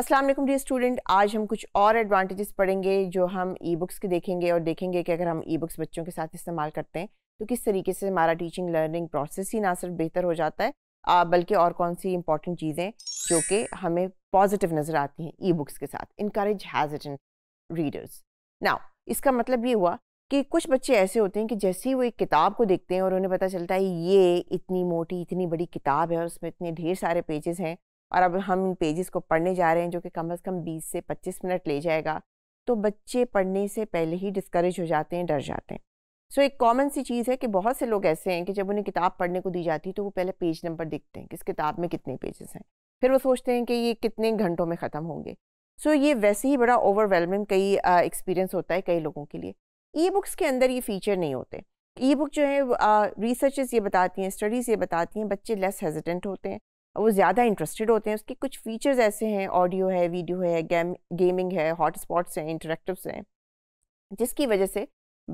अस्सलाम वालेकुम dear student आज हम कुछ और एडवांटेजेस पढ़ेंगे जो हम ई बुक्स के देखेंगे और देखेंगे कि अगर हम ई बुक्स बच्चों के साथ इस्तेमाल करते हैं तो किस तरीके से हमारा टीचिंग लर्निंग प्रोसेस ही ना सिर्फ बेहतर हो जाता है आ, बल्कि और कौन सी इंपॉर्टेंट चीज़ें जो कि हमें पॉजिटिव नज़र आती हैं ई बुक्स के साथ इनक्रेज इन रीडर्स नाउ इसका मतलब ये हुआ कि कुछ बच्चे ऐसे होते हैं कि जैसे ही वो एक किताब को देखते हैं और उन्हें पता चलता है ये इतनी मोटी इतनी बड़ी किताब है और उसमें इतने ढेर सारे पेजेस हैं और अब हम इन पेजेस को पढ़ने जा रहे हैं जो कि कम अज़ कम 20 से 25 मिनट ले जाएगा तो बच्चे पढ़ने से पहले ही डिस्करेज हो जाते हैं डर जाते हैं सो so, एक कॉमन सी चीज़ है कि बहुत से लोग ऐसे हैं कि जब उन्हें किताब पढ़ने को दी जाती है तो वो पहले पेज नंबर देखते हैं कि इस किताब में कितने पेजेस हैं फिर वो सोचते हैं कि ये कितने घंटों में ख़त्म होंगे सो so, ये वैसे ही बड़ा ओवरवेलमिंग कई एक्सपीरियंस होता है कई लोगों के लिए ई बुक्स के अंदर ये फ़ीचर नहीं होते ई बुक जो है रिसर्चेस ये बताती हैं स्टडीज़ ये बताती हैं बच्चे लेस हेजिटेंट होते हैं वो ज़्यादा इंटरेस्टेड होते हैं उसके कुछ फीचर्स ऐसे हैं ऑडियो है वीडियो है गेम गेमिंग है हॉट स्पॉट्स हैं इंटरेक्टिव्स हैं जिसकी वजह से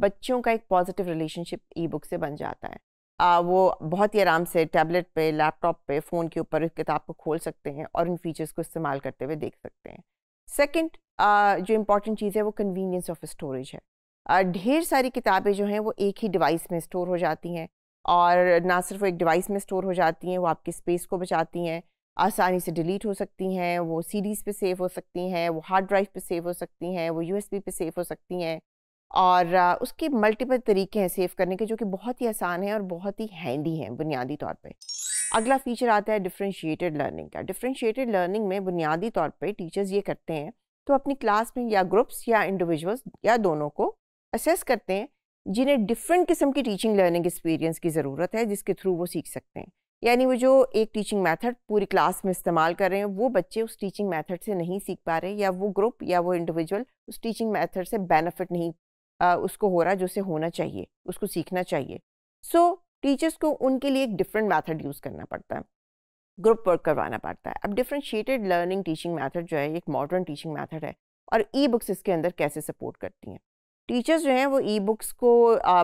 बच्चों का एक पॉजिटिव रिलेशनशिप ई बुक से बन जाता है आ, वो बहुत ही आराम से टैबलेट पे लैपटॉप पे फ़ोन के ऊपर किताब को खोल सकते हैं और उन फीचर्स को इस्तेमाल करते हुए देख सकते हैं सेकेंड जो इम्पॉर्टेंट चीज़ है वो कन्वीनियंस ऑफ स्टोरेज है ढेर सारी किताबें जो हैं वो एक ही डिवाइस में स्टोर हो जाती हैं और ना सिर्फ वो एक डिवाइस में स्टोर हो जाती हैं वो आपकी स्पेस को बचाती हैं आसानी से डिलीट हो सकती हैं वो सीडीज़ पे सेव हो सकती हैं वो हार्ड ड्राइव पे सेव हो सकती हैं वो यूएसबी पे सेव हो सकती हैं और उसके मल्टीपल तरीके हैं सेव करने के जो कि बहुत ही आसान है और बहुत ही हैंडी हैं बुनियादी तौर पर अगला फीचर आता है डिफ्रेंशिएटेड लर्निंग का डिफ्रेंशिएटेड लर्निंग में बुनियादी तौर पर टीचर्स ये करते हैं तो अपनी क्लास में या ग्रुप्स या इंडिविजुअल्स या दोनों को असेस करते हैं जिन्हें डिफरेंट किस्म की टीचिंग लर्निंग एक्सपीरियंस की ज़रूरत है जिसके थ्रू वो सीख सकते हैं यानी वो जो एक टीचिंग मेथड पूरी क्लास में इस्तेमाल कर रहे हैं वो बच्चे उस टीचिंग मेथड से नहीं सीख पा रहे या वो ग्रुप या वो इंडिविजुअल उस टीचिंग मेथड से बेनिफिट नहीं आ, उसको हो रहा जो उसे होना चाहिए उसको सीखना चाहिए सो so, टीचर्स को उनके लिए एक डिफरेंट मैथड यूज़ करना पड़ता है ग्रुप वर्क करवाना पड़ता है अब डिफ्रेंशिएटेड लर्निंग टीचिंग मैथड जो है एक मॉडर्न टीचिंग मैथड है और ई बुक्स इसके अंदर कैसे सपोर्ट करती हैं टीचर्स जो हैं वो ई बुक्स को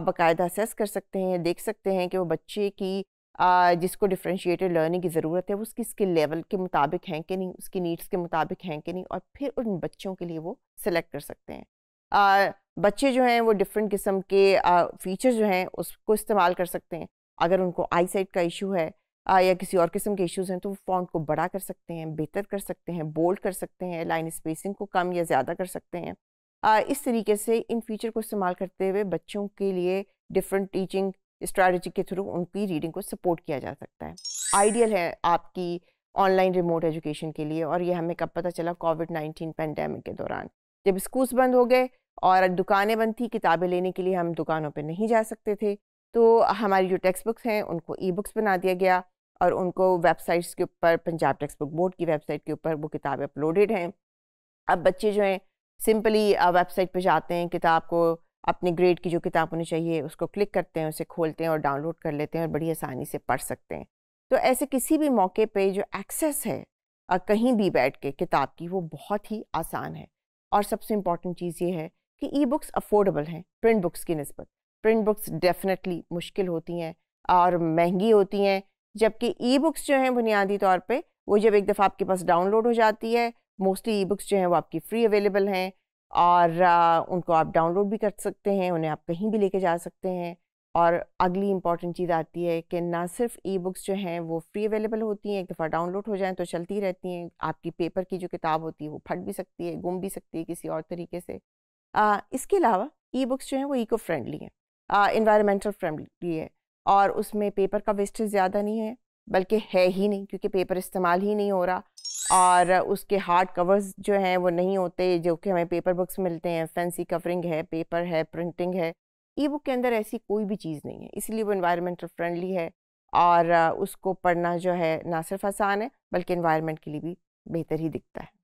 बाकायदा असेस कर सकते हैं देख सकते हैं कि वो बच्चे की आ, जिसको डिफ्रेंशिएटेड लर्निंग की ज़रूरत है वो उसकी स्किल लेवल के मुताबिक हैं कि नहीं उसकी नीड्स के मुताबिक हैं कि नहीं और फिर उन बच्चों के लिए वो सिलेक्ट कर सकते हैं आ, बच्चे जो हैं वो डिफरेंट किस्म के फ़ीचर्स जो हैं उसको इस्तेमाल कर सकते हैं अगर उनको आई साइट का इशू है आ, या किसी और किस्म के इश्यूज हैं तो वो फ़ॉन्ट को बड़ा कर सकते हैं बेहतर कर सकते हैं बोल्ड कर सकते हैं लाइन स्पेसिंग को कम या ज़्यादा कर सकते हैं इस तरीके से इन फीचर को इस्तेमाल करते हुए बच्चों के लिए डिफरेंट टीचिंग स्ट्रैटेजी के थ्रू उनकी रीडिंग को सपोर्ट किया जा सकता है आइडियल है आपकी ऑनलाइन रिमोट एजुकेशन के लिए और ये हमें कब पता चला कोविड नाइन्टीन पेंडेमिक के दौरान जब स्कूल्स बंद हो गए और दुकानें बंद थी किताबें लेने के लिए हम दुकानों पर नहीं जा सकते थे तो हमारी जो टेक्स्ट बुक्स हैं उनको ई बुक्स बना दिया गया और उनको वेबसाइट्स के ऊपर पंजाब टेक्स्ट बुक बोर्ड की वेबसाइट के ऊपर वो किताबें अपलोडेड हैं अब बच्चे जो हैं सिंपली वेबसाइट पर जाते हैं किताब को अपने ग्रेड की जो किताब होनी चाहिए उसको क्लिक करते हैं उसे खोलते हैं और डाउनलोड कर लेते हैं और बड़ी आसानी से पढ़ सकते हैं तो ऐसे किसी भी मौके पे जो एक्सेस है कहीं भी बैठ के किताब की वो बहुत ही आसान है और सबसे इम्पॉर्टेंट चीज़ ये है कि ई बुक्स अफोर्डेबल हैं प्रिंट बुक्स की नस्बत प्रिंट बुक्स डेफिनेटली मुश्किल होती हैं और महंगी होती हैं जबकि ई बुक्स जो हैं बुनियादी तौर पर वो जब एक दफ़ा आपके पास डाउनलोड हो जाती है मोस्टली ई बुक्स जो हैं वो आपकी फ्री अवेलेबल हैं और उनको आप डाउनलोड भी कर सकते हैं उन्हें आप कहीं भी लेके जा सकते हैं और अगली इंपॉर्टेंट चीज़ आती है कि ना सिर्फ ई बुक्स जो हैं वो फ्री अवेलेबल होती हैं एक दफ़ा डाउनलोड हो जाएँ तो चलती रहती हैं आपकी पेपर की जो किताब होती है वो फट भी सकती है गुम भी सकती है किसी और तरीके से आ, इसके अलावा ई बुक्स जो हैं वो इको फ्रेंडली हैं इन्वायरमेंटल फ्रेंडली है और उसमें पेपर का वेस्टेज ज़्यादा नहीं है बल्कि है ही नहीं क्योंकि पेपर इस्तेमाल ही नहीं हो रहा और उसके हार्ड कवर्स जो हैं वो नहीं होते जो कि हमें पेपर बुक्स मिलते हैं फैंसी कवरिंग है पेपर है प्रिंटिंग है ई बुक के अंदर ऐसी कोई भी चीज़ नहीं है इसलिए वो इन्वायरमेंटल फ्रेंडली है और उसको पढ़ना जो है ना सिर्फ आसान है बल्कि इन्वायरमेंट के लिए भी बेहतर ही दिखता है